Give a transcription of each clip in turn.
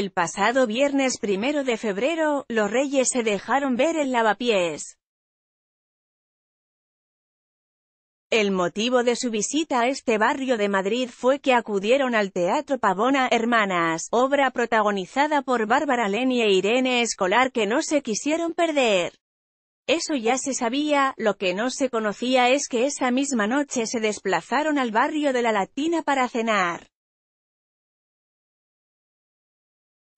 El pasado viernes primero de febrero, los reyes se dejaron ver en Lavapiés. El motivo de su visita a este barrio de Madrid fue que acudieron al Teatro Pavona Hermanas, obra protagonizada por Bárbara Leni e Irene Escolar que no se quisieron perder. Eso ya se sabía, lo que no se conocía es que esa misma noche se desplazaron al barrio de la Latina para cenar.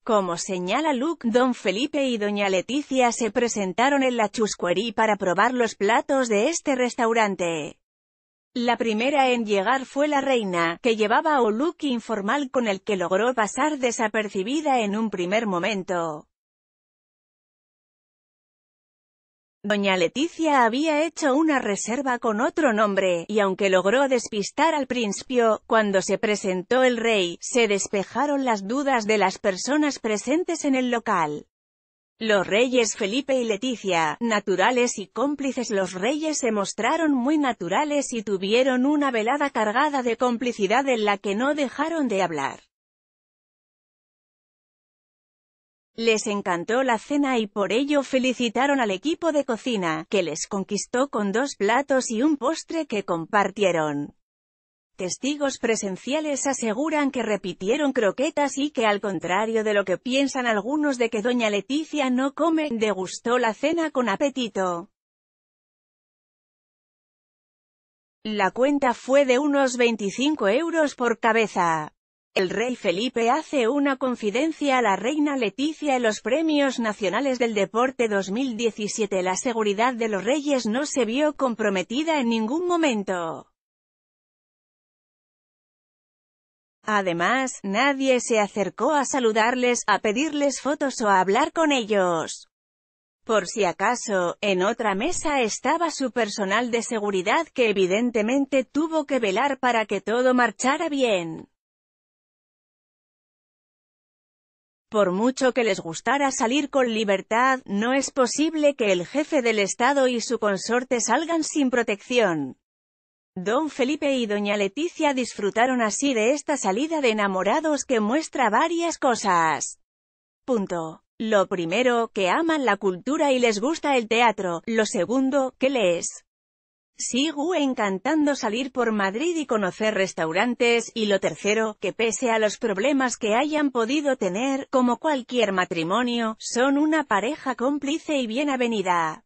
Como señala Luke, don Felipe y doña Leticia se presentaron en la Chusquerí para probar los platos de este restaurante. La primera en llegar fue la reina, que llevaba un look informal con el que logró pasar desapercibida en un primer momento. Doña Leticia había hecho una reserva con otro nombre, y aunque logró despistar al principio, cuando se presentó el rey, se despejaron las dudas de las personas presentes en el local. Los reyes Felipe y Leticia, naturales y cómplices los reyes se mostraron muy naturales y tuvieron una velada cargada de complicidad en la que no dejaron de hablar. Les encantó la cena y por ello felicitaron al equipo de cocina, que les conquistó con dos platos y un postre que compartieron. Testigos presenciales aseguran que repitieron croquetas y que al contrario de lo que piensan algunos de que doña Leticia no come, degustó la cena con apetito. La cuenta fue de unos 25 euros por cabeza. El rey Felipe hace una confidencia a la reina Leticia en los Premios Nacionales del Deporte 2017. La seguridad de los reyes no se vio comprometida en ningún momento. Además, nadie se acercó a saludarles, a pedirles fotos o a hablar con ellos. Por si acaso, en otra mesa estaba su personal de seguridad que evidentemente tuvo que velar para que todo marchara bien. Por mucho que les gustara salir con libertad, no es posible que el jefe del Estado y su consorte salgan sin protección. Don Felipe y Doña Leticia disfrutaron así de esta salida de enamorados que muestra varias cosas. Punto. Lo primero, que aman la cultura y les gusta el teatro. Lo segundo, que les Sigo encantando salir por Madrid y conocer restaurantes, y lo tercero, que pese a los problemas que hayan podido tener, como cualquier matrimonio, son una pareja cómplice y bien avenida.